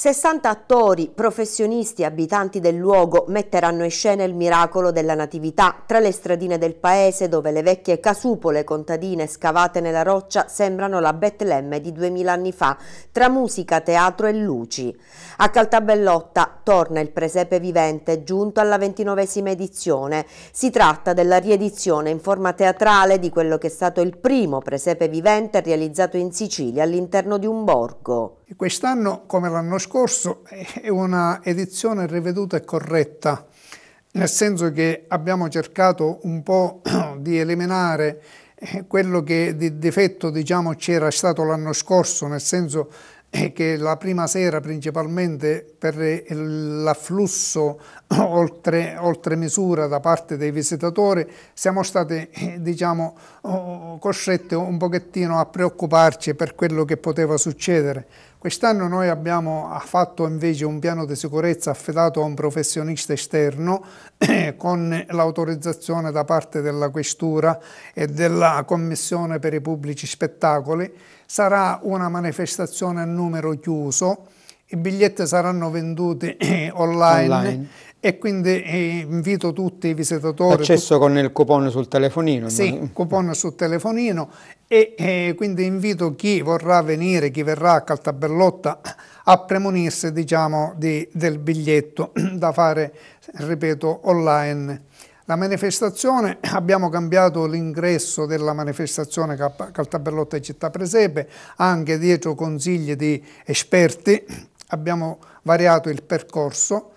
60 attori, professionisti e abitanti del luogo metteranno in scena il miracolo della natività tra le stradine del paese dove le vecchie casupole contadine scavate nella roccia sembrano la Betlemme di 2000 anni fa, tra musica, teatro e luci. A Caltabellotta torna il presepe vivente giunto alla ventinovesima edizione. Si tratta della riedizione in forma teatrale di quello che è stato il primo presepe vivente realizzato in Sicilia all'interno di un borgo. Quest'anno, come l'anno scorso, è una edizione riveduta e corretta, nel senso che abbiamo cercato un po' di eliminare eh, quello che di difetto diciamo, c'era stato l'anno scorso, nel senso eh, che la prima sera principalmente per l'afflusso oltre, oltre, misura da parte dei visitatori siamo stati eh, diciamo, costretti un pochettino a preoccuparci per quello che poteva succedere Quest'anno noi abbiamo fatto invece un piano di sicurezza affidato a un professionista esterno con l'autorizzazione da parte della Questura e della Commissione per i pubblici spettacoli. Sarà una manifestazione a numero chiuso, i biglietti saranno venduti online, online e quindi eh, invito tutti i visitatori. Accesso con il coupon sul telefonino. Sì, ma... coupon sul telefonino e eh, quindi invito chi vorrà venire, chi verrà a Caltabellotta a premonirsi diciamo, di, del biglietto da fare, ripeto, online. La manifestazione, abbiamo cambiato l'ingresso della manifestazione Caltabellotta e Città Presepe, anche dietro consigli di esperti, abbiamo variato il percorso,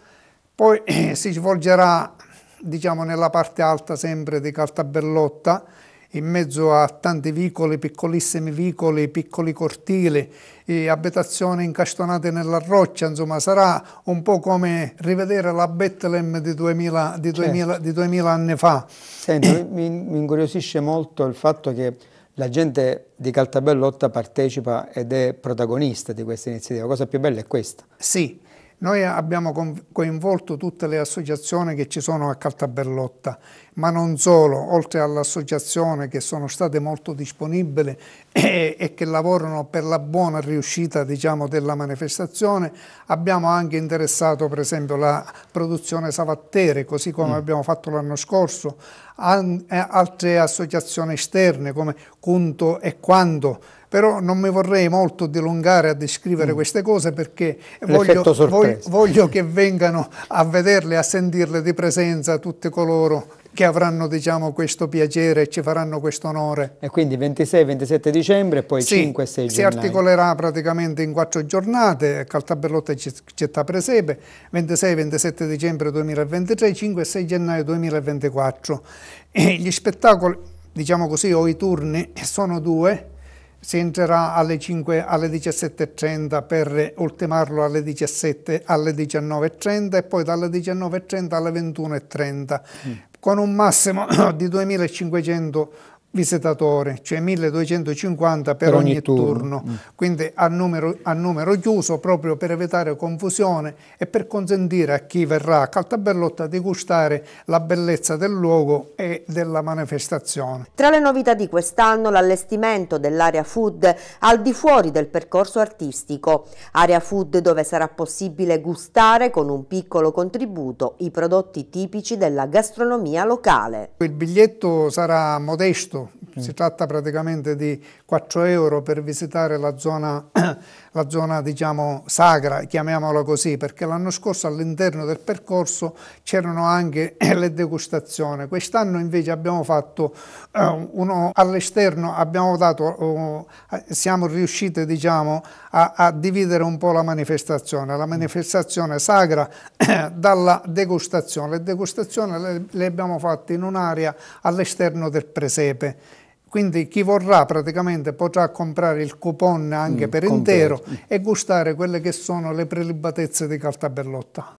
poi eh, si svolgerà diciamo, nella parte alta sempre di Caltabellotta, in mezzo a tanti vicoli, piccolissimi vicoli, piccoli cortili, abitazioni incastonate nella roccia, insomma sarà un po' come rivedere la Bethlehem di 2000, di 2000, certo. di 2000 anni fa. Senti, mi, mi incuriosisce molto il fatto che la gente di Caltabellotta partecipa ed è protagonista di questa iniziativa, la cosa più bella è questa. Sì, noi abbiamo coinvolto tutte le associazioni che ci sono a Caltabellotta, ma non solo, oltre all'associazione che sono state molto disponibili e, che lavorano per la buona riuscita diciamo, della manifestazione, abbiamo anche interessato per esempio la produzione Savattere, così come mm. abbiamo fatto l'anno scorso, eh, altre associazioni esterne come Cunto e Quando, però non mi vorrei molto dilungare a descrivere mm. queste cose perché voglio, voglio, voglio che vengano a vederle, a sentirle di presenza tutti coloro che avranno diciamo, questo piacere e ci faranno questo onore. E quindi 26-27 dicembre e poi sì, 5 6 gennaio. Si articolerà praticamente in quattro giornate, Caltabellotta e Città Presepe, 26-27 dicembre 2023, 5 6 gennaio 2024. E gli spettacoli, diciamo così, o i turni, sono due, si entrerà alle, 5, alle 17.30 per ultimarlo alle 17, alle 19.30 e poi dalle 19.30 alle 21.30 mm. con un massimo di 2500 visitatore, cioè 1250 per, per ogni, ogni, turno, turno. Mm. quindi a numero, a numero, chiuso proprio per evitare confusione e per consentire a chi verrà a Caltabellotta di gustare la bellezza del luogo e della manifestazione. Tra le novità di quest'anno l'allestimento dell'area food al di fuori del percorso artistico, area food dove sarà possibile gustare con un piccolo contributo i prodotti tipici della gastronomia locale. Il biglietto sarà modesto Chicago Mm. si tratta praticamente di 4 euro per visitare la zona, la zona diciamo, sagra, chiamiamola così, perché l'anno scorso all'interno del percorso c'erano anche le degustazioni. Quest'anno invece abbiamo fatto eh, uno all'esterno, oh, eh, siamo riusciti diciamo, a, a, dividere un po' la manifestazione, la manifestazione sagra dalla degustazione. Le degustazioni le, le abbiamo fatte in un'area all'esterno del presepe quindi chi vorrà praticamente potrà comprare il coupon anche mm, per completo. intero mm. e gustare quelle che sono le prelibatezze di carta bellotta.